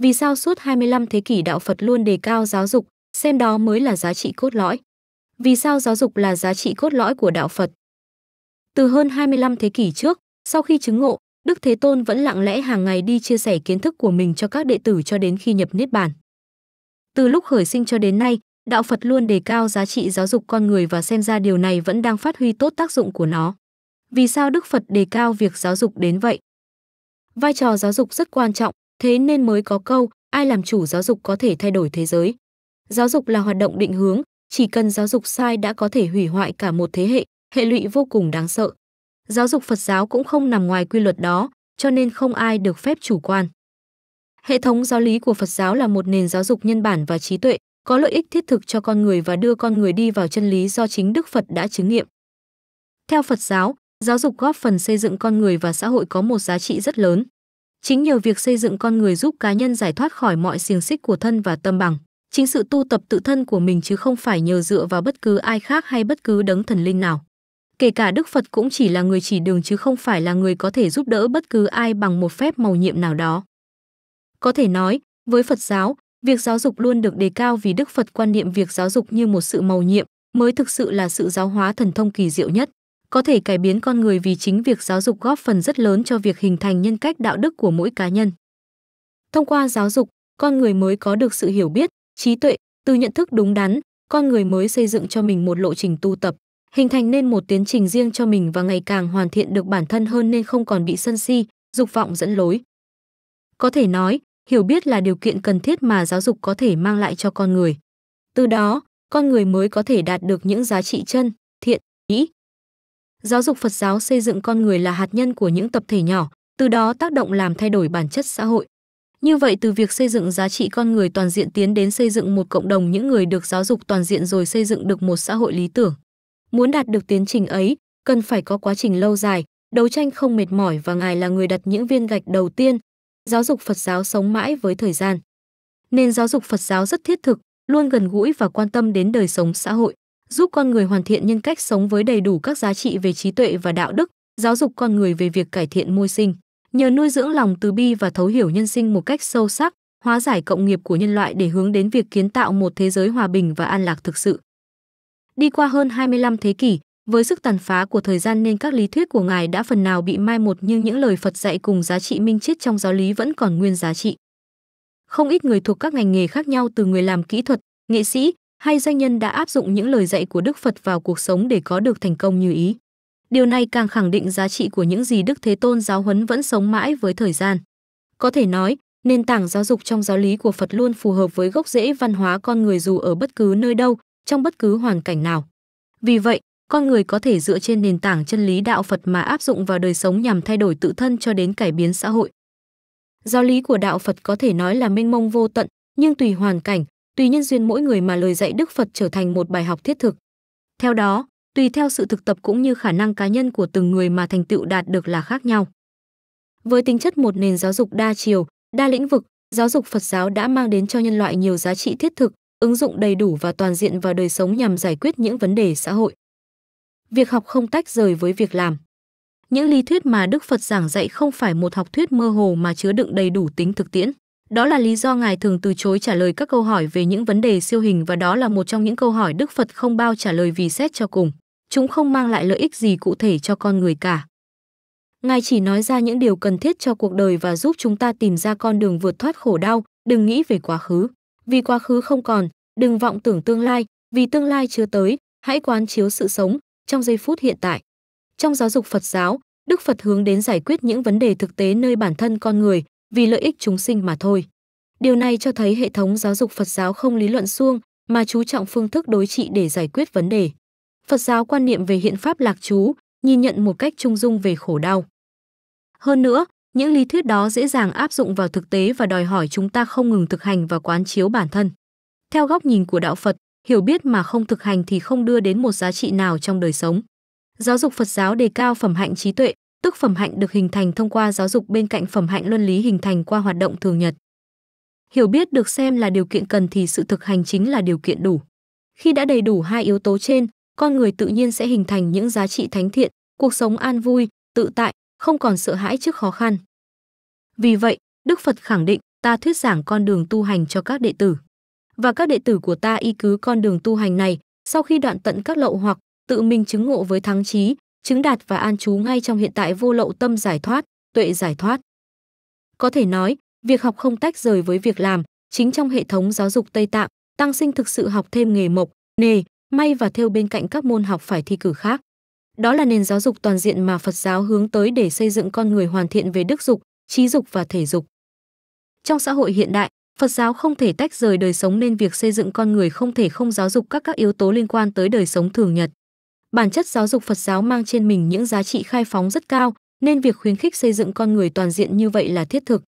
Vì sao suốt 25 thế kỷ đạo Phật luôn đề cao giáo dục, xem đó mới là giá trị cốt lõi. Vì sao giáo dục là giá trị cốt lõi của đạo Phật? Từ hơn 25 thế kỷ trước, sau khi chứng ngộ, Đức Thế Tôn vẫn lặng lẽ hàng ngày đi chia sẻ kiến thức của mình cho các đệ tử cho đến khi nhập Niết Bàn. Từ lúc khởi sinh cho đến nay, đạo Phật luôn đề cao giá trị giáo dục con người và xem ra điều này vẫn đang phát huy tốt tác dụng của nó. Vì sao Đức Phật đề cao việc giáo dục đến vậy? Vai trò giáo dục rất quan trọng, thế nên mới có câu ai làm chủ giáo dục có thể thay đổi thế giới giáo dục là hoạt động định hướng chỉ cần giáo dục sai đã có thể hủy hoại cả một thế hệ hệ lụy vô cùng đáng sợ giáo dục phật giáo cũng không nằm ngoài quy luật đó cho nên không ai được phép chủ quan hệ thống giáo lý của phật giáo là một nền giáo dục nhân bản và trí tuệ có lợi ích thiết thực cho con người và đưa con người đi vào chân lý do chính đức phật đã chứng nghiệm theo phật giáo giáo dục góp phần xây dựng con người và xã hội có một giá trị rất lớn Chính nhờ việc xây dựng con người giúp cá nhân giải thoát khỏi mọi xiềng xích của thân và tâm bằng, chính sự tu tập tự thân của mình chứ không phải nhờ dựa vào bất cứ ai khác hay bất cứ đấng thần linh nào. Kể cả Đức Phật cũng chỉ là người chỉ đường chứ không phải là người có thể giúp đỡ bất cứ ai bằng một phép màu nhiệm nào đó. Có thể nói, với Phật giáo, việc giáo dục luôn được đề cao vì Đức Phật quan niệm việc giáo dục như một sự màu nhiệm mới thực sự là sự giáo hóa thần thông kỳ diệu nhất có thể cải biến con người vì chính việc giáo dục góp phần rất lớn cho việc hình thành nhân cách đạo đức của mỗi cá nhân. Thông qua giáo dục, con người mới có được sự hiểu biết, trí tuệ, từ nhận thức đúng đắn, con người mới xây dựng cho mình một lộ trình tu tập, hình thành nên một tiến trình riêng cho mình và ngày càng hoàn thiện được bản thân hơn nên không còn bị sân si, dục vọng dẫn lối. Có thể nói, hiểu biết là điều kiện cần thiết mà giáo dục có thể mang lại cho con người. Từ đó, con người mới có thể đạt được những giá trị chân, thiện, ý, Giáo dục Phật giáo xây dựng con người là hạt nhân của những tập thể nhỏ, từ đó tác động làm thay đổi bản chất xã hội. Như vậy từ việc xây dựng giá trị con người toàn diện tiến đến xây dựng một cộng đồng những người được giáo dục toàn diện rồi xây dựng được một xã hội lý tưởng. Muốn đạt được tiến trình ấy, cần phải có quá trình lâu dài, đấu tranh không mệt mỏi và ngài là người đặt những viên gạch đầu tiên. Giáo dục Phật giáo sống mãi với thời gian. nên giáo dục Phật giáo rất thiết thực, luôn gần gũi và quan tâm đến đời sống xã hội giúp con người hoàn thiện nhân cách sống với đầy đủ các giá trị về trí tuệ và đạo đức, giáo dục con người về việc cải thiện môi sinh. Nhờ nuôi dưỡng lòng từ bi và thấu hiểu nhân sinh một cách sâu sắc, hóa giải cộng nghiệp của nhân loại để hướng đến việc kiến tạo một thế giới hòa bình và an lạc thực sự. Đi qua hơn 25 thế kỷ, với sức tàn phá của thời gian nên các lý thuyết của ngài đã phần nào bị mai một nhưng những lời Phật dạy cùng giá trị minh triết trong giáo lý vẫn còn nguyên giá trị. Không ít người thuộc các ngành nghề khác nhau từ người làm kỹ thuật, nghệ sĩ, hay doanh nhân đã áp dụng những lời dạy của Đức Phật vào cuộc sống để có được thành công như ý. Điều này càng khẳng định giá trị của những gì Đức Thế Tôn giáo huấn vẫn sống mãi với thời gian. Có thể nói, nền tảng giáo dục trong giáo lý của Phật luôn phù hợp với gốc rễ văn hóa con người dù ở bất cứ nơi đâu, trong bất cứ hoàn cảnh nào. Vì vậy, con người có thể dựa trên nền tảng chân lý đạo Phật mà áp dụng vào đời sống nhằm thay đổi tự thân cho đến cải biến xã hội. Giáo lý của đạo Phật có thể nói là mênh mông vô tận, nhưng tùy hoàn cảnh, tùy nhân duyên mỗi người mà lời dạy Đức Phật trở thành một bài học thiết thực. Theo đó, tùy theo sự thực tập cũng như khả năng cá nhân của từng người mà thành tựu đạt được là khác nhau. Với tính chất một nền giáo dục đa chiều, đa lĩnh vực, giáo dục Phật giáo đã mang đến cho nhân loại nhiều giá trị thiết thực, ứng dụng đầy đủ và toàn diện vào đời sống nhằm giải quyết những vấn đề xã hội. Việc học không tách rời với việc làm. Những lý thuyết mà Đức Phật giảng dạy không phải một học thuyết mơ hồ mà chứa đựng đầy đủ tính thực tiễn. Đó là lý do ngài thường từ chối trả lời các câu hỏi về những vấn đề siêu hình và đó là một trong những câu hỏi Đức Phật không bao trả lời vì xét cho cùng, chúng không mang lại lợi ích gì cụ thể cho con người cả. Ngài chỉ nói ra những điều cần thiết cho cuộc đời và giúp chúng ta tìm ra con đường vượt thoát khổ đau, đừng nghĩ về quá khứ, vì quá khứ không còn, đừng vọng tưởng tương lai, vì tương lai chưa tới, hãy quán chiếu sự sống trong giây phút hiện tại. Trong giáo dục Phật giáo, Đức Phật hướng đến giải quyết những vấn đề thực tế nơi bản thân con người, vì lợi ích chúng sinh mà thôi. Điều này cho thấy hệ thống giáo dục Phật giáo không lý luận suông mà chú trọng phương thức đối trị để giải quyết vấn đề. Phật giáo quan niệm về hiện pháp lạc trú, nhìn nhận một cách trung dung về khổ đau. Hơn nữa, những lý thuyết đó dễ dàng áp dụng vào thực tế và đòi hỏi chúng ta không ngừng thực hành và quán chiếu bản thân. Theo góc nhìn của đạo Phật, hiểu biết mà không thực hành thì không đưa đến một giá trị nào trong đời sống. Giáo dục Phật giáo đề cao phẩm hạnh trí tuệ, tức phẩm hạnh được hình thành thông qua giáo dục bên cạnh phẩm hạnh luân lý hình thành qua hoạt động thường nhật. Hiểu biết được xem là điều kiện cần thì sự thực hành chính là điều kiện đủ. Khi đã đầy đủ hai yếu tố trên, con người tự nhiên sẽ hình thành những giá trị thánh thiện, cuộc sống an vui, tự tại, không còn sợ hãi trước khó khăn. Vì vậy, Đức Phật khẳng định ta thuyết giảng con đường tu hành cho các đệ tử. Và các đệ tử của ta y cứ con đường tu hành này, sau khi đoạn tận các lậu hoặc, tự mình chứng ngộ với thắng trí, chứng đạt và an trú ngay trong hiện tại vô lậu tâm giải thoát, tuệ giải thoát. Có thể nói, việc học không tách rời với việc làm, chính trong hệ thống giáo dục Tây Tạng, tăng sinh thực sự học thêm nghề mộc, nề may và theo bên cạnh các môn học phải thi cử khác. Đó là nền giáo dục toàn diện mà Phật giáo hướng tới để xây dựng con người hoàn thiện về đức dục, trí dục và thể dục. Trong xã hội hiện đại, Phật giáo không thể tách rời đời sống nên việc xây dựng con người không thể không giáo dục các các yếu tố liên quan tới đời sống thường nhật. Bản chất giáo dục Phật giáo mang trên mình những giá trị khai phóng rất cao, nên việc khuyến khích xây dựng con người toàn diện như vậy là thiết thực.